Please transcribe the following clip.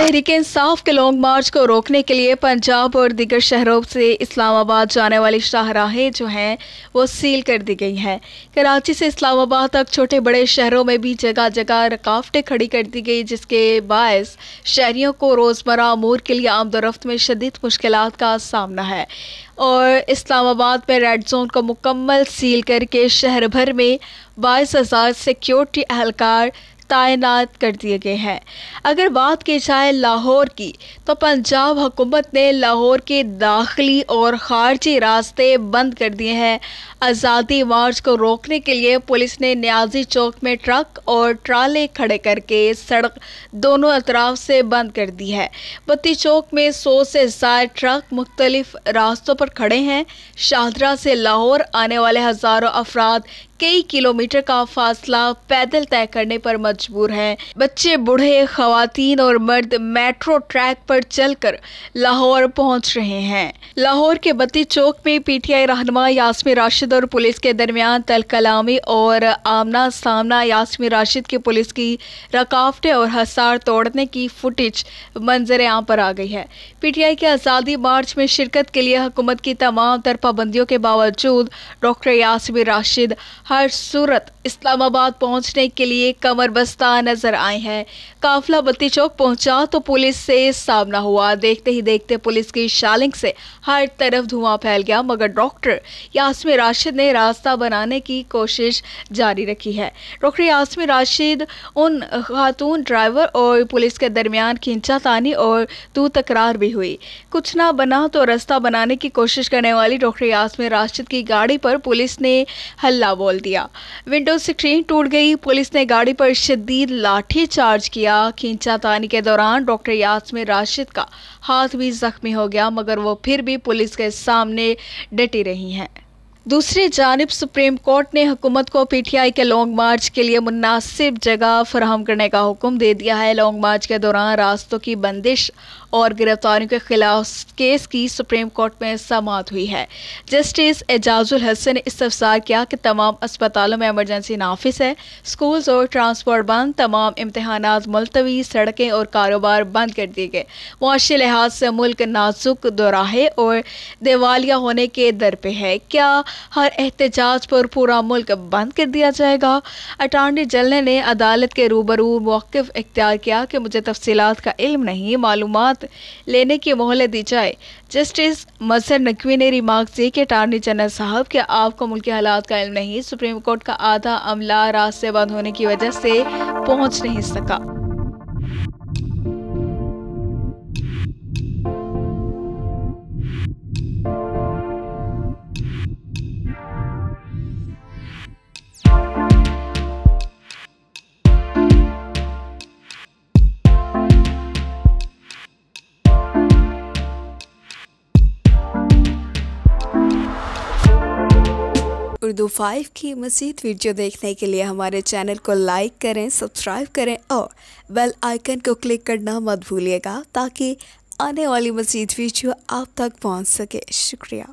तहरीक इंसाफ के लॉन्ग मार्च को रोकने के लिए पंजाब और दीगर शहरों से इस्लामाबाद जाने वाली शाहराहें जो हैं वो सील कर दी गई हैं कराची से इस्लामाबाद तक छोटे बड़े शहरों में भी जगह जगह रकावटें खड़ी कर दी गई जिसके बायस शहरीों को रोज़मर अमूर के लिए आमदोरफ़्त में शदीद मुश्किल का सामना है और इस्लामाबाद में रेड जोन को मुकम्मल सील करके शहर भर में बाईस हज़ार सिक्योरिटी अहलकार तैनात कर दिए गए हैं अगर बात की जाए लाहौर की तो पंजाब हुकूमत ने लाहौर के दाखिली और खारजी रास्ते बंद कर दिए हैं आज़ादी मार्च को रोकने के लिए पुलिस ने न्याजी चौक में ट्रक और ट्राले खड़े करके सड़क दोनों अतराफ से बंद कर दी है बत्ती चौक में सौ से ज़ायद ट्रक मुख्तलिफ रास्तों पर खड़े हैं शाहदरा से लाहौर आने वाले हज़ारों अफराद कई किलोमीटर का फासला पैदल तय करने पर मजबूर हैं बच्चे बूढ़े खातन और मर्द मेट्रो ट्रैक पर चलकर लाहौर पहुंच रहे हैं लाहौर के बत्ती चौक में पीटीआई रहनमा यासमी राशिद और पुलिस के दरमियान तल कलामी और आमना सामना यासमी राशिद की पुलिस की रकावटें और हसार तोड़ने की फुटेज मंजर आम पर आ गई है पीटीआई के आज़ादी मार्च में शिरकत के लिए हुकूमत की तमाम तर पाबंदियों के बावजूद डॉक्टर यासमी राशिद हर सूरत इस्लामाबाद पहुंचने के लिए कमर बस्ता नजर आए हैं काफिला बत्ती चौक पहुंचा तो पुलिस से सामना हुआ देखते ही देखते पुलिस की शालिंग से हर तरफ धुआं फैल गया मगर डॉक्टर यासमी राशिद ने रास्ता बनाने की कोशिश जारी रखी है डॉक्टर यासमी राशिद उन खातून ड्राइवर और पुलिस के दरमियान खींचातानी और तू तकरार भी हुई कुछ ना बना तो रास्ता बनाने की कोशिश करने वाली डॉक्टर यासमी राशिद की गाड़ी पर पुलिस ने हल्ला बोल दिया विंडो स्क्रीन टूट गई पुलिस ने गाड़ी पर शदीद चार्ज किया खींचातानी के दौरान डॉक्टर यासमिन राशिद का हाथ भी जख्मी हो गया मगर वो फिर भी पुलिस के सामने डटी रही हैं दूसरी जानब सुप्रीम कोर्ट ने हुकूमत को पीटीआई के लॉन्ग मार्च के लिए मुनासिब जगह फराहम करने का हुक्म दे दिया है लॉन्ग मार्च के दौरान रास्तों की बंदिश और गिरफ्तारियों के खिलाफ केस की सुप्रीम कोर्ट में समात हुई है जस्टिस एजाजुल हसन ने इस्तफसार किया कि तमाम अस्पतालों में एमरजेंसी नाफिस है स्कूल्स और ट्रांसपोर्ट बंद तमाम इम्तहान मुलतवी सड़कें और कारोबार बंद कर दिए गए मुशी लिहाज से मुल्क नाजुक दोराहे और दिवालिया होने के दर पर है क्या हर एहतजाज पर पूरा मुल्क बंद कर दिया जाएगा अटारनी जनरल ने अदालत के रूबरू मौक़ इख्तियार किया कि मुझे तफसीत का इल्म नहीं मालूम लेने की मोहलत दी जाए जस्टिस मजहर नकवी ने रिमार्क दी कि अटारनी जनरल साहब के आपको मुल्क के हालात का इल्म नहीं सुप्रीम कोर्ट का आधा अमला रास्ते बंद होने की वजह से पहुँच नहीं सका उर्दू फाइव की मजीद वीडियो देखने के लिए हमारे चैनल को लाइक करें सब्सक्राइब करें और बेल आइकन को क्लिक करना मत भूलिएगा ताकि आने वाली मजीद वीडियो आप तक पहुंच सके शुक्रिया